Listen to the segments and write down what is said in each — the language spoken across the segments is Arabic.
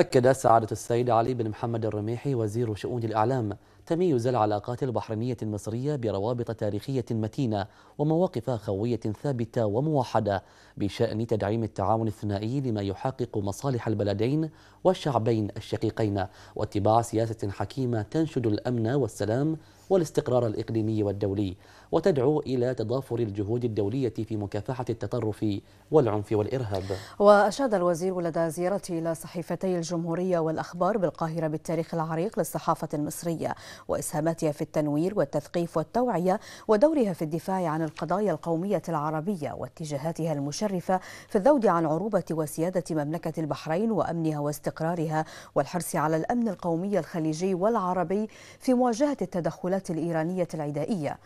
أكد سعادة السيد علي بن محمد الرميحي وزير شؤون الإعلام تميز العلاقات البحرينية المصرية بروابط تاريخية متينة ومواقف خوية ثابتة وموحدة بشأن تدعيم التعاون الثنائي لما يحقق مصالح البلدين والشعبين الشقيقين واتباع سياسة حكيمة تنشد الأمن والسلام والاستقرار الإقليمي والدولي وتدعو إلى تضافر الجهود الدولية في مكافحة التطرف والعنف والإرهاب وأشاد الوزير لدى زيارته إلى صحيفتي الجمهورية والأخبار بالقاهرة بالتاريخ العريق للصحافة المصرية وإسهاماتها في التنوير والتثقيف والتوعية ودورها في الدفاع عن القضايا القومية العربية واتجاهاتها المشرفة في الذود عن عروبة وسيادة مملكة البحرين وأمنها واستقرارها والحرص على الأمن القومي الخليجي والعربي في مواجهة التدخلات الإيرانية العدائية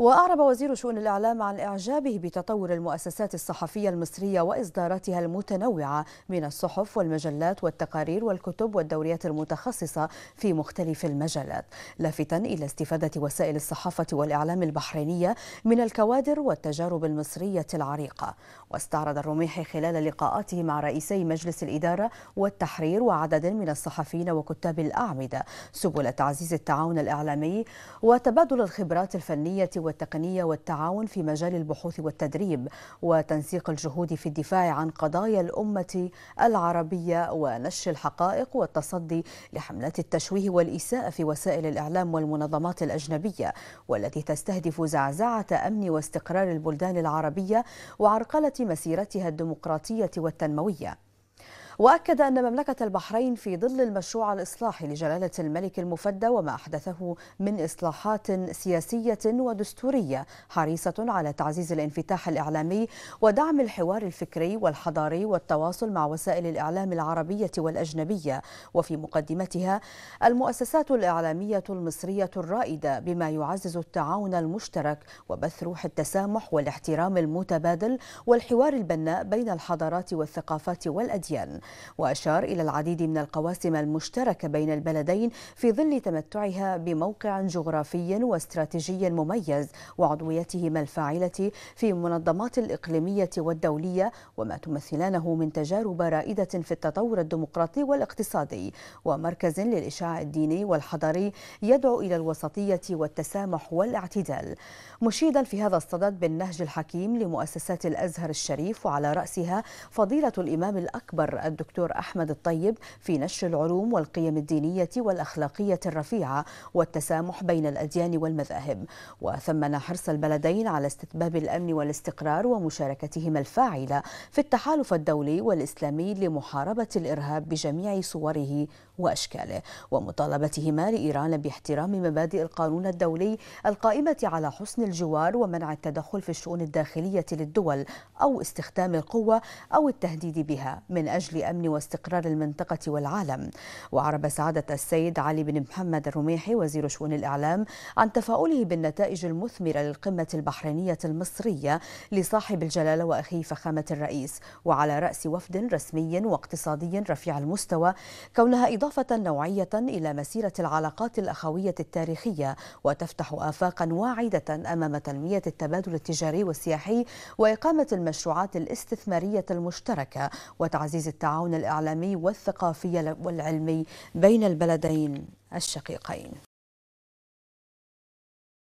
وأعرب وزير شؤون الإعلام عن إعجابه بتطور المؤسسات الصحفية المصرية وإصداراتها المتنوعة من الصحف والمجلات والتقارير والكتب والدوريات المتخصصة في مختلف المجالات لافتا إلى استفادة وسائل الصحافة والإعلام البحرينية من الكوادر والتجارب المصرية العريقة واستعرض الرميحي خلال لقاءاته مع رئيسي مجلس الإدارة والتحرير وعدد من الصحفيين وكتاب الأعمدة سبل تعزيز التعاون الإعلامي وتبادل الخبرات الفنية والتقنية والتعاون في مجال البحوث والتدريب وتنسيق الجهود في الدفاع عن قضايا الأمة العربية ونشر الحقائق والتصدي لحملات التشويه والإساءة في وسائل الإعلام والمنظمات الأجنبية والتي تستهدف زعزعة أمن واستقرار البلدان العربية وعرقلة مسيرتها الديمقراطية والتنموية وأكد أن مملكة البحرين في ظل المشروع الإصلاحي لجلالة الملك المفدى وما أحدثه من إصلاحات سياسية ودستورية حريصة على تعزيز الانفتاح الإعلامي ودعم الحوار الفكري والحضاري والتواصل مع وسائل الإعلام العربية والأجنبية وفي مقدمتها المؤسسات الإعلامية المصرية الرائدة بما يعزز التعاون المشترك وبث روح التسامح والاحترام المتبادل والحوار البناء بين الحضارات والثقافات والأديان وأشار إلى العديد من القواسم المشتركة بين البلدين في ظل تمتعها بموقع جغرافي واستراتيجي مميز وعضويتهما الفاعلة في منظمات الإقليمية والدولية وما تمثلانه من تجارب رائدة في التطور الديمقراطي والاقتصادي ومركز للإشاع الديني والحضاري يدعو إلى الوسطية والتسامح والاعتدال مشيدا في هذا الصدد بالنهج الحكيم لمؤسسات الأزهر الشريف وعلى رأسها فضيلة الإمام الأكبر الدكتور أحمد الطيب في نشر العلوم والقيم الدينية والأخلاقية الرفيعة والتسامح بين الأديان والمذاهب وثمن حرص البلدين على استتباب الأمن والاستقرار ومشاركتهما الفاعلة في التحالف الدولي والإسلامي لمحاربة الإرهاب بجميع صوره وأشكاله ومطالبتهما لإيران باحترام مبادئ القانون الدولي القائمة على حسن الجوار ومنع التدخل في الشؤون الداخلية للدول أو استخدام القوة أو التهديد بها من أجل الأمن واستقرار المنطقة والعالم وعرب سعادة السيد علي بن محمد الرميحي وزير شؤون الإعلام عن تفاؤله بالنتائج المثمرة للقمة البحرينية المصرية لصاحب الجلالة وأخيه فخامة الرئيس وعلى رأس وفد رسمي واقتصادي رفيع المستوى كونها إضافة نوعية إلى مسيرة العلاقات الأخوية التاريخية وتفتح آفاقا واعدة أمام تنمية التبادل التجاري والسياحي وإقامة المشروعات الاستثمارية المشتركة وتعزيز التعاون التعاون الإعلامي والثقافي والعلمي بين البلدين الشقيقين